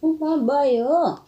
뽑아봐요. 어, 뭐,